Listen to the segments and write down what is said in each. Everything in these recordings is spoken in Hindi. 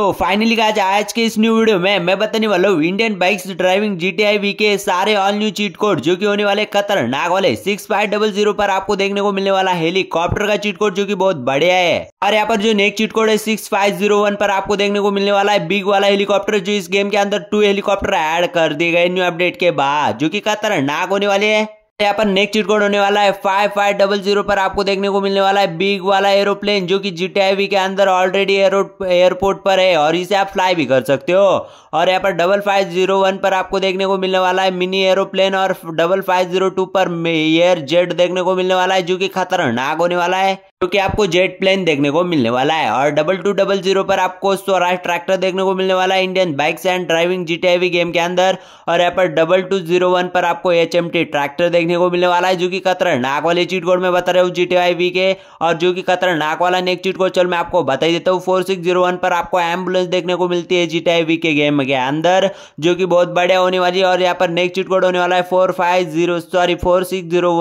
तो फाइनली आज आज के इस न्यू वीडियो में मैं बताने वाला हूँ Indian bikes driving G T I V के सारे ऑल न्यू चीट कोड जो कि होने वाले नाग वाले सिक्स फाइव डबल जीरो पर आपको देखने को मिलने वाला हेलीकॉप्टर का चीट कोड जो कि बहुत बढ़िया है और यहाँ पर जो नेक्स्ट चीट कोड है सिक्स फाइव जीरो वन पर आपको देखने को मिलने वाला है बिग वाला हेलीकॉप्टर जो इस गेम के अंदर टू हेलीकॉप्टर एड कर दिए गए न्यू अपडेट के बाद जो की खतरनाक होने वाले है यहाँ पर नेक्स्ट चीट कोड होने वाला है फाइव फाइव डबल जीरो पर आपको देखने को मिलने वाला है बिग वाला एरोप्लेन जो कि जी के अंदर ऑलरेडी एयरपोर्ट पर है और इसे आप फ्लाई भी कर सकते हो और यहाँ पर डबल फाइव जीरो वन पर आपको देखने को मिलने वाला है मिनी एरोप्लेन और डबल फाइव जीरो टू पर एयर जेट देखने को मिलने वाला है जो कि खतरनाक होने वाला है जो कि आपको जेट प्लेन देखने को मिलने वाला है और डबल टू डबल जीरो पर आपको स्वराज ट्रैक्टर देखने को मिलने वाला है Indian bikes and driving G T I V game के अंदर और यहाँ पर डबल टू जीरो वन पर आपको एच ट्रैक्टर देखने को मिलने वाला है जो कि खतरनाक वाले चीट कोड में बता रहे हूँ जीटीआईवी के और जो कि खतरनाक वाला नेक्स्ट चीट कोड चल मैं आपको बताई देता हूँ फोर सिक्स जीरो वन पर आपको एम्बुलेंस देखने को मिलती है जीटीआईवी के गेम के अंदर जो कि बहुत बढ़िया होने वाली है और यहाँ पर नेक्स्ट चीट कोड होने वाला है four five zero sorry four six zero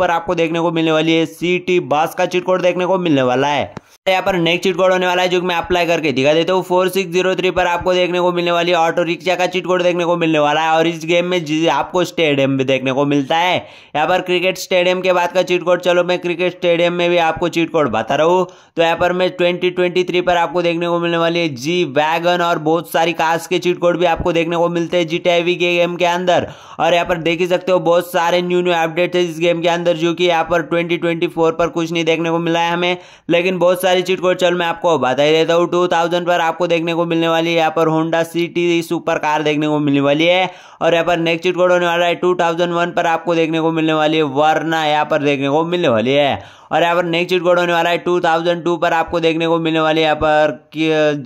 पर आपको देखने को मिलने वाली है सी टी बस का चीट स्कोर देखने को मिलने वाला है यहाँ पर नेक्स्ट चिट कोड होने वाला है जो मैं अप्लाई करके दिखा देता हूँ फोर सिक्स जीरो थ्री पर आपको देखने को मिलने वाली ऑटो रिक्शा का चिट कोड देखने को मिलने वाला है और इस गेम में आपको स्टेडियम भी देखने को मिलता है यहाँ पर क्रिकेट स्टेडियम के बाद का चिट कोड चलो मैं क्रिकेट स्टेडियम में भी आपको चिट कोड बता रहा हूँ तो यहाँ पर मैं ट्वेंटी ट्वेंटी थ्री पर आपको देखने को मिलने वाली है जी वैगन और बहुत सारी कार्स के चिट कोड भी आपको देखने को मिलते हैं जी टैवी के गेम के अंदर और यहाँ पर देख ही सकते हो बहुत सारे न्यू न्यू अपडेट है इस गेम के अंदर जो कि यहाँ पर ट्वेंटी पर कुछ नहीं देखने को मिला है हमें लेकिन बहुत सारे सारी चीट कोड चल मैं आपको बता ही देता हूँ टू थाउजेंड पर आपको देखने को मिलने वाली है यहाँ पर होंडा सिटी सुपर कार देखने को मिलने वाली है और यहाँ पर नेक्स्ट चीट कोड होने वाला है टू थाउजेंड वन पर आपको देखने को मिलने वाली है वरना यहाँ पर देखने को मिलने वाली है और यहाँ पर नेक्स्ट चीट कोड होने वाला है टू पर आपको देखने को मिलने वाली यहाँ पर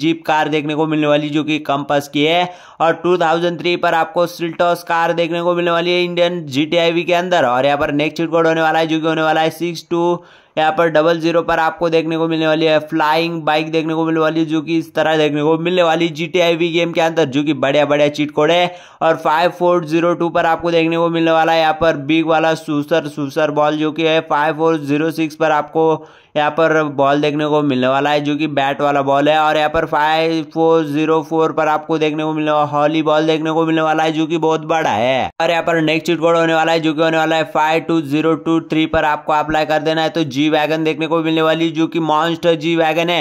जीप कार देखने को मिलने वाली जो कि कंपस की है और टू पर आपको सिल्टॉस कार देखने को मिलने वाली है इंडियन जी के अंदर और यहाँ पर नेक्स्ट चीट कोड होने वाला है जो कि होने वाला है सिक्स यहाँ पर डबल जीरो पर आपको देखने को मिलने वाली है फ्लाइंग बाइक देखने को मिलने वाली जो कि इस तरह देखने को मिलने वाली जी गेम के अंदर जो कि बढ़िया बढ़िया चीट कोड है और फाइव फोर जीरो टू पर आपको देखने को मिलने वाला है यहाँ पर बिग वाला सुसर सुसर बॉल जो कि है फाइव फोर जीरो सिक्स पर आपको यहाँ पर बॉल देखने को मिलने वाला है जो कि बैट वाला बॉल है और यहाँ पर फाइव फोर जीरो फोर पर आपको देखने को मिलने वाला हॉली बॉल देखने को मिलने वाला है जो कि बहुत बड़ा है और यहाँ पर नेक्स्ट चिटबोर्ड होने वाला है जो कि होने वाला है five two zero two three पर आपको अप्लाई कर देना है तो जी वैगन देखने को मिलने वाली जो कि मॉन्स्टर जी वैगन है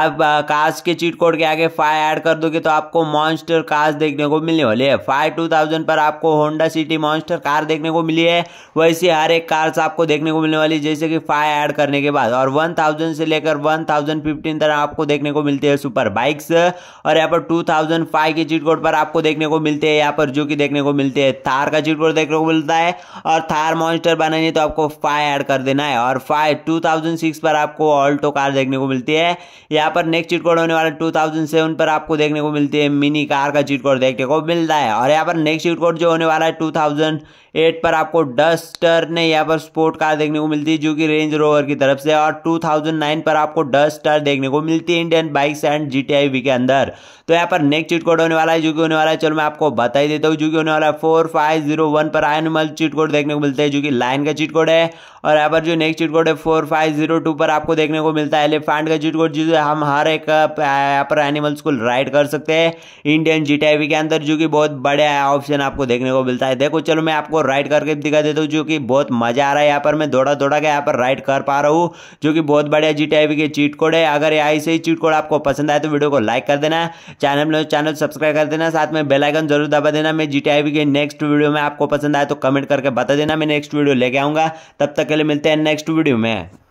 आप कास्ट के चीट कोड के आगे फाइव ऐड कर दोगे तो आपको मॉन्स्टर कास्ट देखने को मिलने वाली है फाइव टू थाउजेंड पर आपको होंडा सिटी मॉन्स्टर कार देखने को मिली है वैसी हर एक कार्स आपको देखने को मिलने वाली जैसे कि फाइव ऐड करने के बाद और वन थाउजेंड से लेकर वन थाउजेंड फिफ्टीन तक आपको देखने को मिलते हैं सुपर बाइक्स और यहाँ पर टू थाउजेंड फाइव के चीट कोड पर आपको देखने को मिलते हैं यहाँ पर जो कि देखने को मिलते हैं थार का चीट कोड देखने को मिलता है और थार मॉन्स्टर बनानी तो आपको फाइव ऐड कर देना है और फाइव टू थाउजेंड सिक्स पर आपको ऑल्टो कार देखने को मिलती है यहाँ पर नेक्स्ट चीट कोड होने वाला टू थाउजेंड सेवन पर आपको देखने को मिलती है मिनी कार का चीट कोड देखने को मिलता है और यहाँ पर नेक्स्ट चीट कोड जो होने वाला है टू थाउजेंड एट पर आपको डस्टर ने यहाँ पर स्पोर्ट कार देखने को मिलती है जो कि रेंज रोवर की तरफ से और 2009 पर आपको डस्ट स्टार देखने को मिलती है Indian bikes and G T के अंदर तो यहाँ पर नेक्स्ट चीट कोड होने वाला है जो कि होने वाला है चलो मैं आपको बताई देता हूँ जो कि होने वाला है फोर फाइव जीरो वन पर एनिमल चीट कोड देखने को मिलता है जो कि लाइन का चीट कोड है और यहाँ पर जो नेक्स्ट चीट कोड है फोर फाइव जीरो टू पर आपको देखने को मिलता है एलिफेंट का चीट कोड जिसे हम हर एक यहाँ पर एनिमल्स को राइड कर सकते हैं इंडियन जी के अंदर जो कि बहुत बड़े ऑप्शन आपको देखने को मिलता है देखो चलो मैं आपको राइड करके दिखा देता हूँ जो कि बहुत मजा आ रहा है यहाँ पर मैं दौड़ा दौड़ा के यहाँ पर राइड कर पा रहा हूँ जो कि बहुत बढ़िया जी आई के चीट कोड है अगर ऐसे ही चीट कोड आपको पसंद आए तो वीडियो को लाइक कर देना चैनल में चैनल सब्सक्राइब कर देना साथ में बेलाइकन जरूर दबा देना मैं जी के नेक्स्ट वीडियो में आपको पसंद आए तो कमेंट करके बता देना मैं नेक्स्ट वीडियो लेके आऊँगा तब तक के लिए मिलते हैं नेक्स्ट वीडियो में